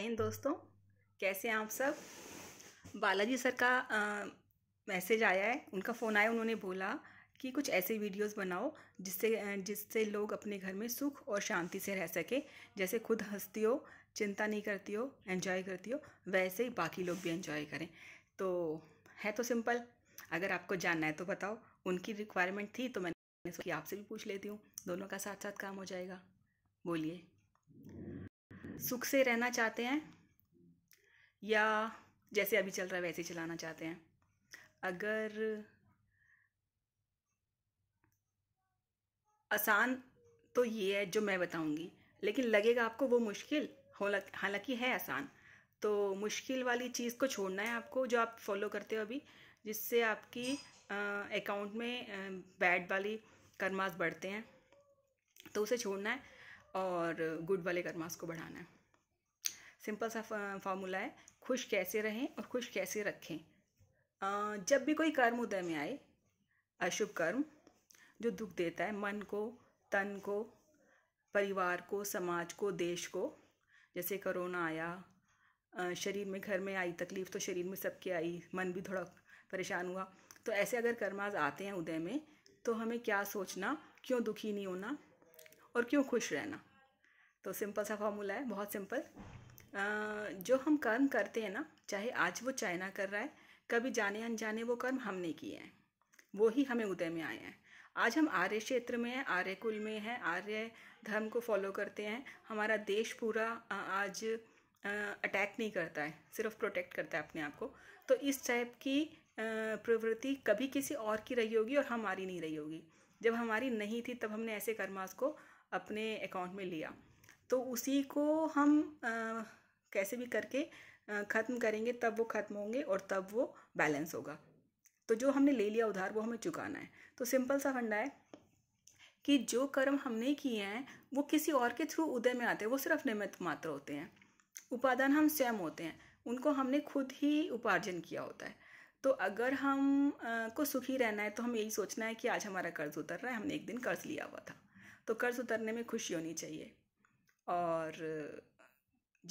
हिंद दोस्तों कैसे हैं आप सब बालाजी सर का आ, मैसेज आया है उनका फ़ोन आया उन्होंने बोला कि कुछ ऐसे वीडियोस बनाओ जिससे जिससे लोग अपने घर में सुख और शांति से रह सके जैसे खुद हंसती हो चिंता नहीं करती हो एंजॉय करती हो वैसे ही बाकी लोग भी एंजॉय करें तो है तो सिंपल अगर आपको जानना है तो बताओ उनकी रिक्वायरमेंट थी तो मैंने आपसे भी पूछ लेती हूँ दोनों का साथ साथ काम हो जाएगा बोलिए सुख से रहना चाहते हैं या जैसे अभी चल रहा है वैसे चलाना चाहते हैं अगर आसान तो ये है जो मैं बताऊंगी लेकिन लगेगा आपको वो मुश्किल हो हालांकि है आसान तो मुश्किल वाली चीज़ को छोड़ना है आपको जो आप फॉलो करते हो अभी जिससे आपकी अकाउंट में बैड वाली कर्मास बढ़ते हैं तो उसे छोड़ना है और गुड वाले कर्मास को बढ़ाना है सिंपल सा फॉर्मूला है खुश कैसे रहें और खुश कैसे रखें जब भी कोई कर्म उदय में आए अशुभ कर्म जो दुख देता है मन को तन को परिवार को समाज को देश को जैसे कोरोना आया शरीर में घर में आई तकलीफ़ तो शरीर में सबके आई मन भी थोड़ा परेशान हुआ तो ऐसे अगर कर्माज आते हैं उदय में तो हमें क्या सोचना क्यों दुखी नहीं होना और क्यों खुश रहना तो सिंपल सा फॉर्मूला है बहुत सिंपल जो हम कर्म करते हैं ना चाहे आज वो चाइना कर रहा है कभी जाने अनजाने वो कर्म हमने किए हैं वो ही हमें उदय में आए हैं आज हम आर्य क्षेत्र में हैं आर्य कुल में हैं आर्य धर्म को फॉलो करते हैं हमारा देश पूरा आज अटैक नहीं करता है सिर्फ प्रोटेक्ट करता है अपने आप को तो इस टाइप की प्रवृत्ति कभी किसी और की रही होगी और हमारी नहीं रही होगी जब हमारी नहीं थी तब हमने ऐसे कर्मास को अपने अकाउंट में लिया तो उसी को हम आ, कैसे भी करके ख़त्म करेंगे तब वो ख़त्म होंगे और तब वो बैलेंस होगा तो जो हमने ले लिया उधार वो हमें चुकाना है तो सिंपल सा फंडा है कि जो कर्म हमने किए हैं वो किसी और के थ्रू उदय में आते हैं वो सिर्फ निमित्त मात्र होते हैं उपादान हम स्वयं होते हैं उनको हमने खुद ही उपार्जन किया होता है तो अगर हम आ, को सुखी रहना है तो हमें यही सोचना है कि आज हमारा कर्ज उतर रहा है हमने एक दिन कर्ज लिया हुआ था तो कर्ज उतरने में खुशी होनी चाहिए और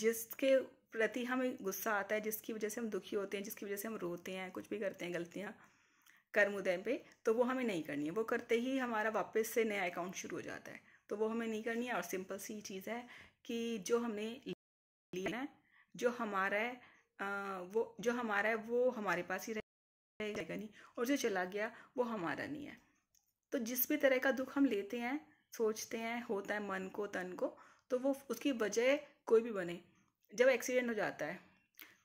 जिसके प्रति हमें गुस्सा आता है जिसकी वजह से हम दुखी होते हैं जिसकी वजह से हम रोते हैं कुछ भी करते हैं गलतियाँ कर्म उदय पे तो वो हमें नहीं करनी है वो करते ही हमारा वापस से नया अकाउंट शुरू हो जाता है तो वो हमें नहीं करनी है और सिंपल सी चीज़ है कि जो हमने लिया है जो हमारा है वो जो हमारा है वो हमारे पास ही रहेगा नहीं और जो चला गया वो हमारा नहीं है तो जिस भी तरह का दुख हम लेते हैं सोचते हैं होता है मन को तन को तो वो उसकी वजह कोई भी बने जब एक्सीडेंट हो जाता है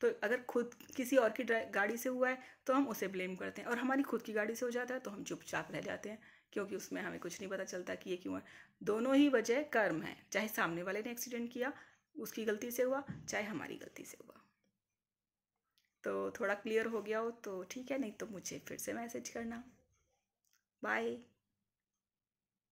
तो अगर खुद किसी और की गाड़ी से हुआ है तो हम उसे ब्लेम करते हैं और हमारी खुद की गाड़ी से हो जाता है तो हम चुपचाप रह जाते हैं क्योंकि उसमें हमें कुछ नहीं पता चलता कि ये क्यों है दोनों ही वजह कर्म है चाहे सामने वाले ने एक्सीडेंट किया उसकी गलती से हुआ चाहे हमारी गलती से हुआ तो थोड़ा क्लियर हो गया हो तो ठीक है नहीं तो मुझे फिर से मैसेज करना बाय